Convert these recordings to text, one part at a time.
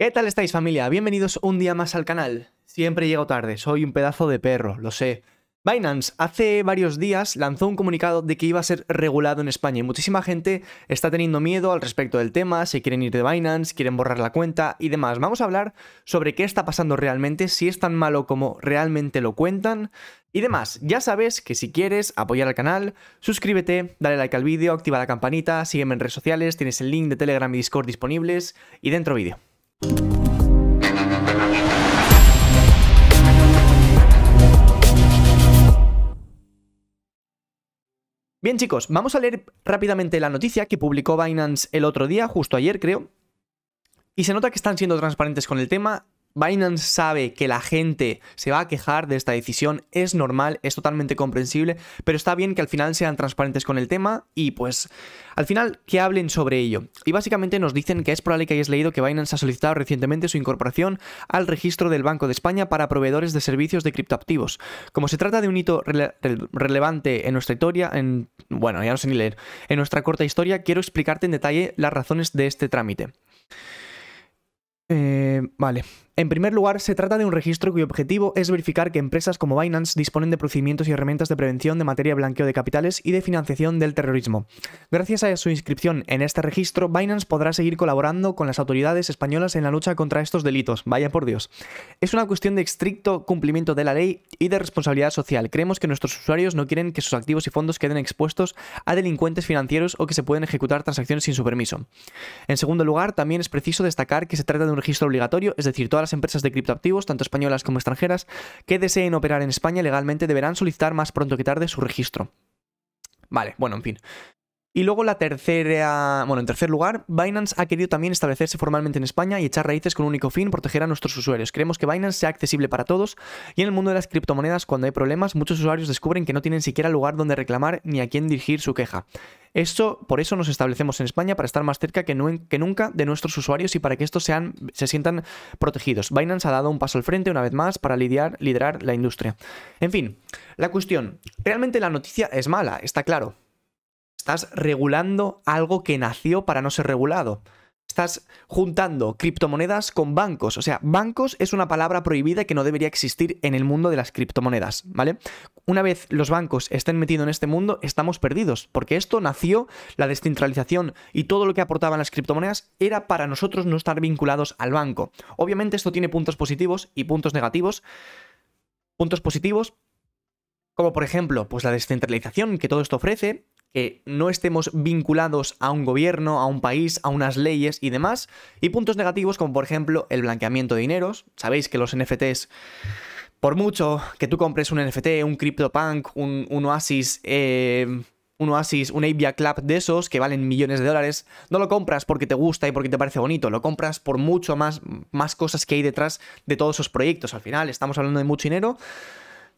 ¿Qué tal estáis familia? Bienvenidos un día más al canal. Siempre llego tarde, soy un pedazo de perro, lo sé. Binance hace varios días lanzó un comunicado de que iba a ser regulado en España y muchísima gente está teniendo miedo al respecto del tema, se quieren ir de Binance, quieren borrar la cuenta y demás. Vamos a hablar sobre qué está pasando realmente, si es tan malo como realmente lo cuentan y demás. Ya sabes que si quieres apoyar al canal, suscríbete, dale like al vídeo, activa la campanita, sígueme en redes sociales, tienes el link de Telegram y Discord disponibles y dentro vídeo. Bien chicos, vamos a leer rápidamente la noticia que publicó Binance el otro día, justo ayer creo. Y se nota que están siendo transparentes con el tema Binance sabe que la gente se va a quejar de esta decisión, es normal, es totalmente comprensible, pero está bien que al final sean transparentes con el tema y pues al final que hablen sobre ello. Y básicamente nos dicen que es probable que hayas leído que Binance ha solicitado recientemente su incorporación al registro del Banco de España para proveedores de servicios de criptoactivos. Como se trata de un hito relevante en nuestra historia, en bueno, ya no sé ni leer, en nuestra corta historia, quiero explicarte en detalle las razones de este trámite. Eh, vale, en primer lugar, se trata de un registro cuyo objetivo es verificar que empresas como Binance disponen de procedimientos y herramientas de prevención de materia de blanqueo de capitales y de financiación del terrorismo. Gracias a su inscripción en este registro, Binance podrá seguir colaborando con las autoridades españolas en la lucha contra estos delitos. Vaya por Dios. Es una cuestión de estricto cumplimiento de la ley y de responsabilidad social. Creemos que nuestros usuarios no quieren que sus activos y fondos queden expuestos a delincuentes financieros o que se puedan ejecutar transacciones sin su permiso. En segundo lugar, también es preciso destacar que se trata de un registro obligatorio, es decir, todas empresas de criptoactivos, tanto españolas como extranjeras, que deseen operar en España legalmente deberán solicitar más pronto que tarde su registro. Vale, bueno, en fin. Y luego la tercera, bueno, en tercer lugar, Binance ha querido también establecerse formalmente en España y echar raíces con un único fin, proteger a nuestros usuarios. Creemos que Binance sea accesible para todos y en el mundo de las criptomonedas, cuando hay problemas, muchos usuarios descubren que no tienen siquiera lugar donde reclamar ni a quién dirigir su queja. Esto, por eso nos establecemos en España, para estar más cerca que, nunca de nuestros usuarios y para que estos se sientan protegidos. Binance ha dado un paso al frente, una vez más, para lidiar, liderar la industria. En fin, la cuestión, realmente la noticia es mala, está claro. Estás regulando algo que nació para no ser regulado. Estás juntando criptomonedas con bancos. O sea, bancos es una palabra prohibida que no debería existir en el mundo de las criptomonedas, ¿vale? Una vez los bancos estén metidos en este mundo, estamos perdidos, porque esto nació, la descentralización y todo lo que aportaban las criptomonedas era para nosotros no estar vinculados al banco. Obviamente esto tiene puntos positivos y puntos negativos. Puntos positivos, como por ejemplo, pues la descentralización que todo esto ofrece, no estemos vinculados a un gobierno, a un país, a unas leyes y demás. Y puntos negativos como por ejemplo el blanqueamiento de dineros. Sabéis que los NFTs... Por mucho que tú compres un NFT, un CryptoPunk, un, un Oasis, eh, un Oasis, un Avia Club de esos que valen millones de dólares, no lo compras porque te gusta y porque te parece bonito, lo compras por mucho más, más cosas que hay detrás de todos esos proyectos. Al final estamos hablando de mucho dinero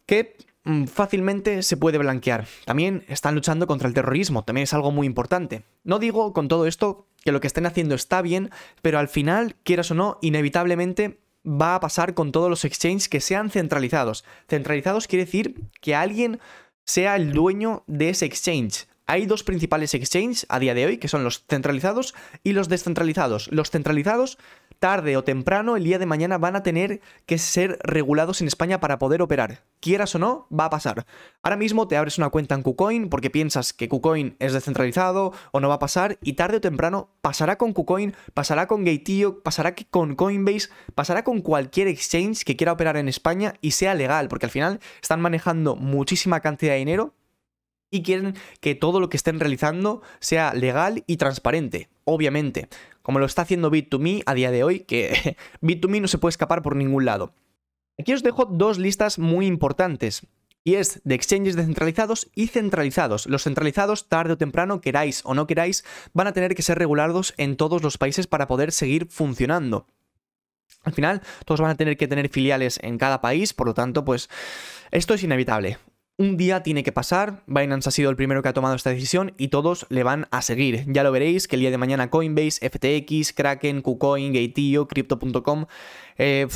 que Mm, fácilmente se puede blanquear. También están luchando contra el terrorismo, también es algo muy importante. No digo con todo esto que lo que estén haciendo está bien, pero al final, quieras o no, inevitablemente va a pasar con todos los exchanges que sean centralizados. Centralizados quiere decir que alguien sea el dueño de ese exchange. Hay dos principales exchanges a día de hoy, que son los centralizados y los descentralizados. Los centralizados tarde o temprano, el día de mañana, van a tener que ser regulados en España para poder operar. Quieras o no, va a pasar. Ahora mismo te abres una cuenta en KuCoin porque piensas que KuCoin es descentralizado o no va a pasar, y tarde o temprano pasará con KuCoin, pasará con Gateio, pasará con Coinbase, pasará con cualquier exchange que quiera operar en España y sea legal, porque al final están manejando muchísima cantidad de dinero y quieren que todo lo que estén realizando sea legal y transparente, obviamente, como lo está haciendo Bit2Me a día de hoy, que Bit2Me no se puede escapar por ningún lado. Aquí os dejo dos listas muy importantes. Y es de exchanges descentralizados y centralizados. Los centralizados, tarde o temprano, queráis o no queráis, van a tener que ser regulados en todos los países para poder seguir funcionando. Al final, todos van a tener que tener filiales en cada país, por lo tanto, pues esto es inevitable un día tiene que pasar, Binance ha sido el primero que ha tomado esta decisión y todos le van a seguir. Ya lo veréis que el día de mañana Coinbase, FTX, Kraken, KuCoin, Gateio, Crypto.com... Eh,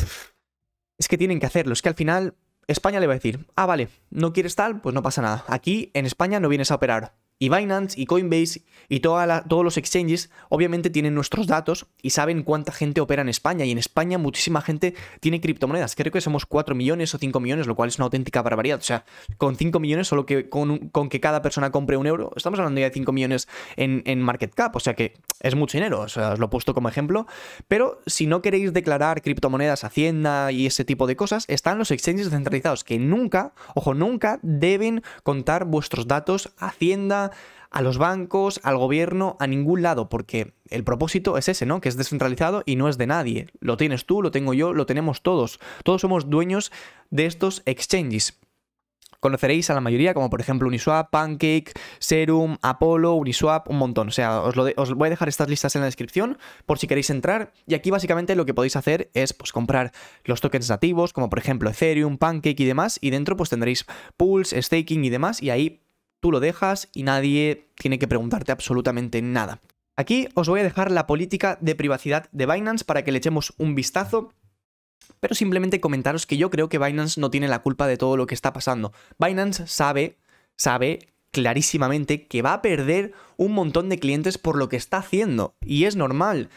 es que tienen que hacerlo, es que al final España le va a decir, ah, vale, no quieres tal, pues no pasa nada. Aquí en España no vienes a operar, y Binance y Coinbase y todos los exchanges obviamente tienen nuestros datos y saben cuánta gente opera en España. Y en España muchísima gente tiene criptomonedas. Creo que somos 4 millones o 5 millones, lo cual es una auténtica barbaridad. O sea, con 5 millones, solo que con, que cada persona compre un euro, estamos hablando ya de 5 millones en, market cap. O sea que es mucho dinero. os lo he puesto como ejemplo. Pero si no queréis declarar criptomonedas, Hacienda y ese tipo de cosas, están los exchanges descentralizados que nunca, ojo, nunca deben contar vuestros datos Hacienda a los bancos, al gobierno, a ningún lado, porque el propósito es ese, ¿no? Que es descentralizado y no es de nadie. Lo tienes tú, lo tengo yo, lo tenemos todos. Todos somos dueños de estos exchanges. Conoceréis a la mayoría, como por ejemplo Uniswap, Pancake, Serum, Apollo, Uniswap, un montón. O sea, os, os, voy a dejar estas listas en la descripción por si queréis entrar. Y aquí básicamente lo que podéis hacer es pues, comprar los tokens nativos, como por ejemplo Ethereum, Pancake y demás. Y dentro pues tendréis pools, staking y demás. Y ahí tú lo dejas y nadie tiene que preguntarte absolutamente nada. Aquí os voy a dejar la política de privacidad de Binance para que le echemos un vistazo pero simplemente comentaros que yo creo que Binance no tiene la culpa de todo lo que está pasando. Binance sabe, sabe clarísimamente que va a perder un montón de clientes por lo que está haciendo. Y es normal.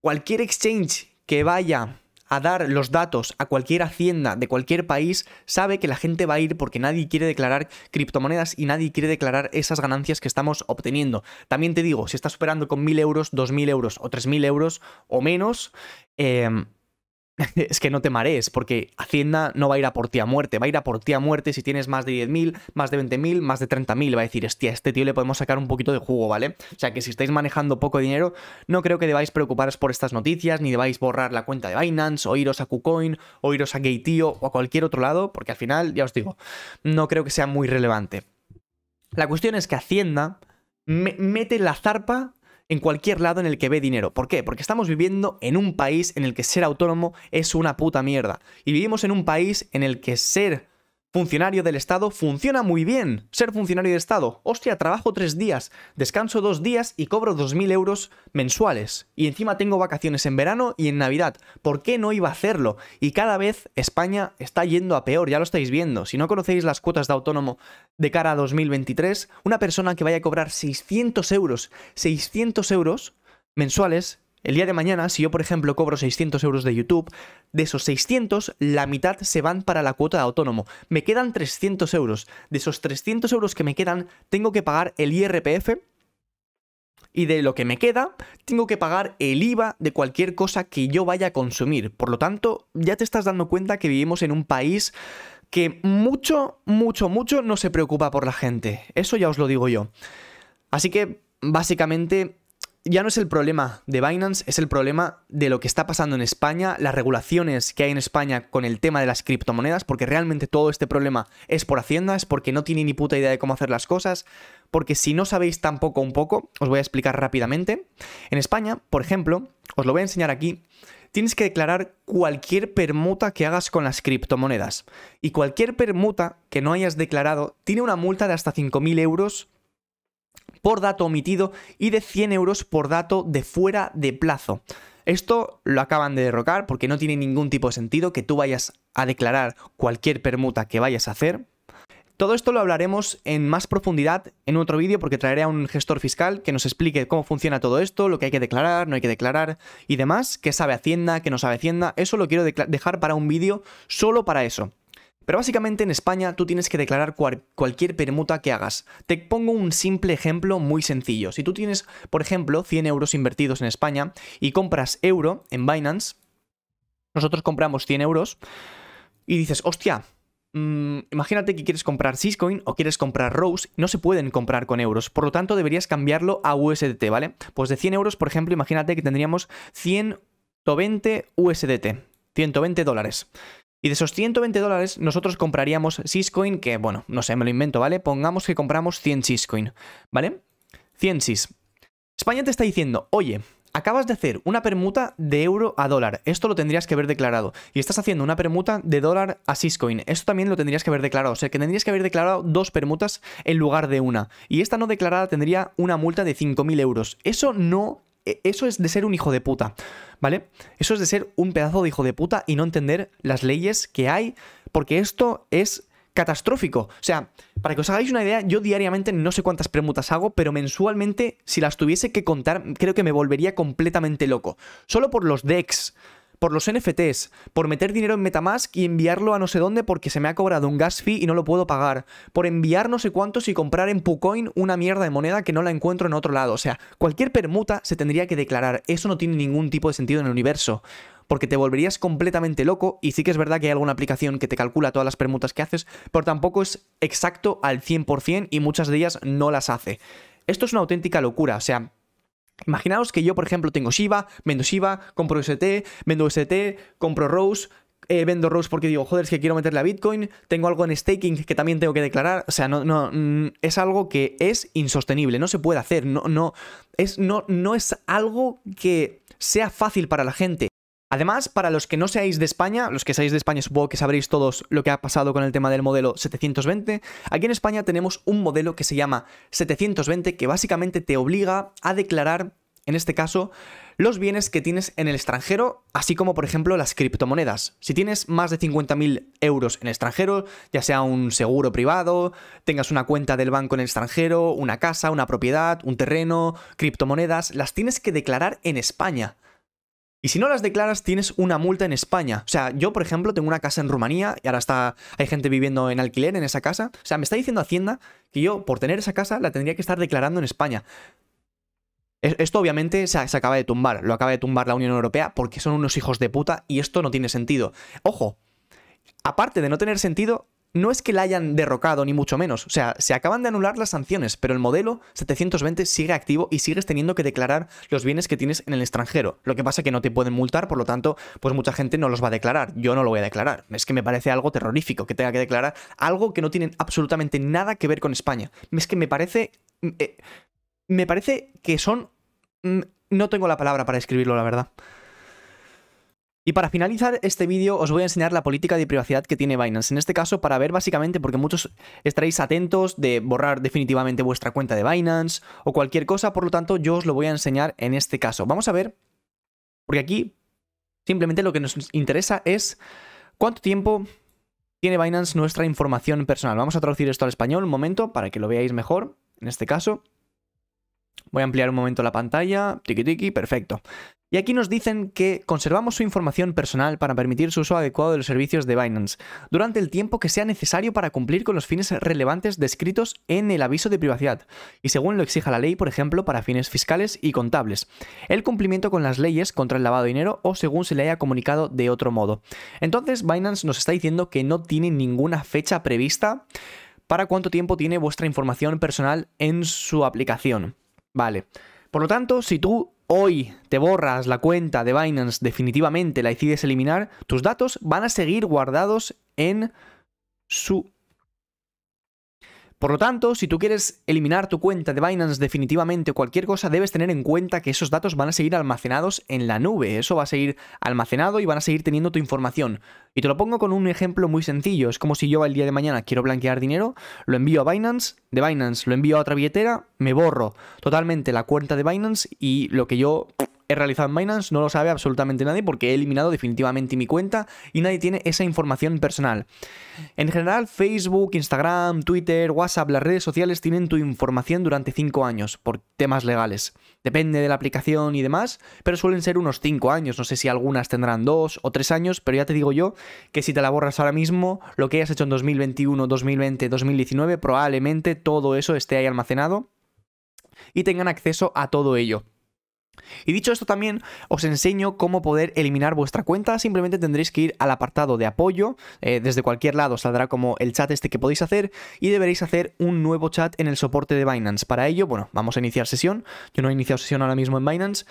Cualquier exchange que vaya a dar los datos a cualquier hacienda de cualquier país, sabe que la gente va a ir porque nadie quiere declarar criptomonedas y nadie quiere declarar esas ganancias que estamos obteniendo. También te digo, si estás operando con 1.000 euros, 2.000 euros o 3.000 euros o menos, em, es que no te marees, porque Hacienda no va a ir a por ti a muerte, va a ir a por ti a muerte si tienes más de 10.000, más de 20.000, más de 30.000, va a decir, hostia, este tío le podemos sacar un poquito de jugo, ¿vale? O sea que si estáis manejando poco dinero, no creo que debáis preocuparos por estas noticias, ni debáis borrar la cuenta de Binance, o iros a KuCoin, o iros a Gateio, o a cualquier otro lado, porque al final, ya os digo, no creo que sea muy relevante. La cuestión es que Hacienda mete la zarpa en cualquier lado en el que ve dinero. ¿Por qué? Porque estamos viviendo en un país en el que ser autónomo es una puta mierda. Y vivimos en un país en el que ser Funcionario del Estado funciona muy bien. Ser funcionario de Estado. Hostia, trabajo tres días, descanso dos días y cobro 2.000 euros mensuales. Y encima tengo vacaciones en verano y en Navidad. ¿Por qué no iba a hacerlo? Y cada vez España está yendo a peor, ya lo estáis viendo. Si no conocéis las cuotas de autónomo de cara a 2023, una persona que vaya a cobrar 600 euros, 600 euros mensuales, el día de mañana, si yo por ejemplo cobro 600 euros de YouTube, de esos 600, la mitad se van para la cuota de autónomo. Me quedan 300 euros. De esos 300 euros que me quedan, tengo que pagar el IRPF. Y de lo que me queda, tengo que pagar el IVA de cualquier cosa que yo vaya a consumir. Por lo tanto, ya te estás dando cuenta que vivimos en un país que mucho, mucho, mucho no se preocupa por la gente. Eso ya os lo digo yo. Así que, básicamente, ya no es el problema de Binance, es el problema de lo que está pasando en España, las regulaciones que hay en España con el tema de las criptomonedas, porque realmente todo este problema es por Hacienda, es porque no tiene ni puta idea de cómo hacer las cosas, porque si no sabéis tampoco un poco, os voy a explicar rápidamente. En España, por ejemplo, os lo voy a enseñar aquí, tienes que declarar cualquier permuta que hagas con las criptomonedas. Y cualquier permuta que no hayas declarado tiene una multa de hasta 5.000 euros por dato omitido y de 100 euros por dato de fuera de plazo. Esto lo acaban de derrocar porque no tiene ningún tipo de sentido que tú vayas a declarar cualquier permuta que vayas a hacer. Todo esto lo hablaremos en más profundidad en otro vídeo porque traeré a un gestor fiscal que nos explique cómo funciona todo esto, lo que hay que declarar, no hay que declarar y demás, qué sabe Hacienda, qué no sabe Hacienda. Eso lo quiero dejar para un vídeo solo para eso. Pero básicamente en España tú tienes que declarar cualquier permuta que hagas. Te pongo un simple ejemplo muy sencillo. Si tú tienes, por ejemplo, 100 euros invertidos en España y compras euro en Binance, nosotros compramos 100 euros y dices, hostia, mm, imagínate que quieres comprar Syscoin o quieres comprar Rose, no se pueden comprar con euros, por lo tanto deberías cambiarlo a USDT, ¿vale? Pues de 100 euros, por ejemplo, imagínate que tendríamos 120 USDT, 120 dólares. Y de esos 120 dólares nosotros compraríamos Syscoin, que bueno, no sé, me lo invento, ¿vale? Pongamos que compramos 100 Syscoin, ¿vale? 100 Sys. España te está diciendo, oye, acabas de hacer una permuta de euro a dólar. Esto lo tendrías que haber declarado. Y estás haciendo una permuta de dólar a Syscoin. Esto también lo tendrías que haber declarado. O sea, que tendrías que haber declarado dos permutas en lugar de una. Y esta no declarada tendría una multa de 5.000 euros. Eso no e-, eso es de ser un hijo de puta, ¿vale? Eso es de ser un pedazo de hijo de puta y no entender las leyes que hay, porque esto es catastrófico. O sea, para que os hagáis una idea, yo diariamente no sé cuántas premutas hago, pero mensualmente, si las tuviese que contar, creo que me volvería completamente loco. Solo por los decks por los NFTs, por meter dinero en Metamask y enviarlo a no sé dónde porque se me ha cobrado un gas fee y no lo puedo pagar, por enviar no sé cuántos y comprar en Pucoin una mierda de moneda que no la encuentro en otro lado. O sea, cualquier permuta se tendría que declarar. Eso no tiene ningún tipo de sentido en el universo porque te volverías completamente loco y sí que es verdad que hay alguna aplicación que te calcula todas las permutas que haces, pero tampoco es exacto al 100% y muchas de ellas no las hace. Esto es una auténtica locura, o sea, Imaginaos que yo, por ejemplo, tengo Shiba, vendo Shiba, compro ST, vendo ST, compro Rose, eh, vendo Rose porque digo, joder, es que quiero meterle a Bitcoin, tengo algo en staking que también tengo que declarar, o sea, no, no, mm, es algo que es insostenible, no se puede hacer, no, no, es, no, no es algo que sea fácil para la gente. Además, para los que no seáis de España, los que seáis de España supongo que sabréis todos lo que ha pasado con el tema del modelo 720, aquí en España tenemos un modelo que se llama 720 que básicamente te obliga a declarar, en este caso, los bienes que tienes en el extranjero, así como por ejemplo las criptomonedas. Si tienes más de 50.000 euros en extranjero, ya sea un seguro privado, tengas una cuenta del banco en el extranjero, una casa, una propiedad, un terreno, criptomonedas, las tienes que declarar en España. Y si no las declaras, tienes una multa en España. O sea, yo, por ejemplo, tengo una casa en Rumanía y ahora está. hay gente viviendo en alquiler en esa casa. O sea, me está diciendo Hacienda que yo, por tener esa casa, la tendría que estar declarando en España. Esto obviamente se, acaba de tumbar, lo acaba de tumbar la Unión Europea porque son unos hijos de puta y esto no tiene sentido. Ojo, aparte de no tener sentido, no es que la hayan derrocado, ni mucho menos. O sea, se acaban de anular las sanciones, pero el modelo 720 sigue activo y sigues teniendo que declarar los bienes que tienes en el extranjero. Lo que pasa es que no te pueden multar, por lo tanto, pues mucha gente no los va a declarar. Yo no lo voy a declarar. Es que me parece algo terrorífico que tenga que declarar algo que no tiene absolutamente nada que ver con España. Es que me parece... Eh, me parece que son... Mm, no tengo la palabra para escribirlo, la verdad. Y para finalizar este vídeo os voy a enseñar la política de privacidad que tiene Binance. En este caso para ver básicamente porque muchos estaréis atentos de borrar definitivamente vuestra cuenta de Binance o cualquier cosa, por lo tanto yo os lo voy a enseñar en este caso. Vamos a ver, porque aquí simplemente lo que nos interesa es cuánto tiempo tiene Binance nuestra información personal. Vamos a traducir esto al español un momento para que lo veáis mejor en este caso. Voy a ampliar un momento la pantalla, tiki tiki, perfecto. Y aquí nos dicen que conservamos su información personal para permitir su uso adecuado de los servicios de Binance durante el tiempo que sea necesario para cumplir con los fines relevantes descritos en el aviso de privacidad y según lo exija la ley, por ejemplo, para fines fiscales y contables, el cumplimiento con las leyes contra el lavado de dinero o según se le haya comunicado de otro modo. Entonces Binance nos está diciendo que no tiene ninguna fecha prevista para cuánto tiempo tiene vuestra información personal en su aplicación. Vale. Por lo tanto, si tú hoy te borras la cuenta de Binance definitivamente, la decides eliminar, tus datos van a seguir guardados en su por lo tanto, si tú quieres eliminar tu cuenta de Binance definitivamente o cualquier cosa, debes tener en cuenta que esos datos van a seguir almacenados en la nube. Eso va a seguir almacenado y van a seguir teniendo tu información. Y te lo pongo con un ejemplo muy sencillo. Es como si yo el día de mañana quiero blanquear dinero, lo envío a Binance, de Binance lo envío a otra billetera, me borro totalmente la cuenta de Binance y lo que yo he realizado Binance, no lo sabe absolutamente nadie porque he eliminado definitivamente mi cuenta y nadie tiene esa información personal. En general, Facebook, Instagram, Twitter, WhatsApp, las redes sociales tienen tu información durante 5 años por temas legales. Depende de la aplicación y demás, pero suelen ser unos 5 años, no sé si algunas tendrán 2 o 3 años, pero ya te digo yo que si te la borras ahora mismo, lo que hayas hecho en 2021, 2020, 2019, probablemente todo eso esté ahí almacenado y tengan acceso a todo ello. Y dicho esto también os enseño cómo poder eliminar vuestra cuenta, simplemente tendréis que ir al apartado de apoyo, eh, desde cualquier lado saldrá como el chat este que podéis hacer y deberéis hacer un nuevo chat en el soporte de Binance. Para ello, bueno, vamos a iniciar sesión, yo no he iniciado sesión ahora mismo en Binance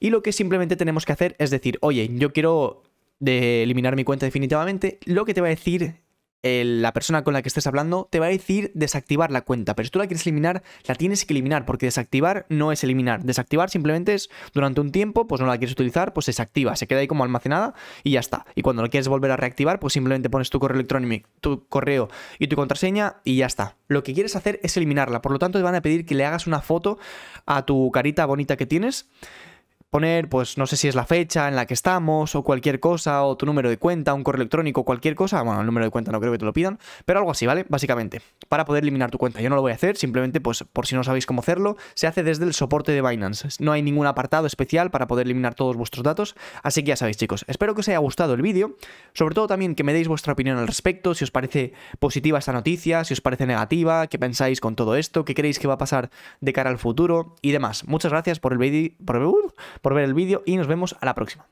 y lo que simplemente tenemos que hacer es decir, oye, yo quiero eliminar mi cuenta definitivamente, lo que te va a decir la persona con la que estés hablando, te va a decir desactivar la cuenta. Pero si tú la quieres eliminar, la tienes que eliminar, porque desactivar no es eliminar. Desactivar simplemente es durante un tiempo, pues no la quieres utilizar, pues desactiva, se queda ahí como almacenada y ya está. Y cuando la quieres volver a reactivar, pues simplemente pones tu correo electrónico, tu correo y tu contraseña y ya está. Lo que quieres hacer es eliminarla, por lo tanto te van a pedir que le hagas una foto a tu carita bonita que tienes poner, pues no sé si es la fecha en la que estamos o cualquier cosa, o tu número de cuenta, un correo electrónico, cualquier cosa. Bueno, el número de cuenta no creo que te lo pidan, pero algo así, ¿vale? Básicamente, para poder eliminar tu cuenta. Yo no lo voy a hacer, simplemente, pues por si no sabéis cómo hacerlo, se hace desde el soporte de Binance. No hay ningún apartado especial para poder eliminar todos vuestros datos, así que ya sabéis, chicos. Espero que os haya gustado el vídeo, sobre todo también que me deis vuestra opinión al respecto, si os parece positiva esta noticia, si os parece negativa, qué pensáis con todo esto, qué creéis que va a pasar de cara al futuro y demás. Muchas gracias por el vídeo. Uh, por ver el vídeo y nos vemos a la próxima.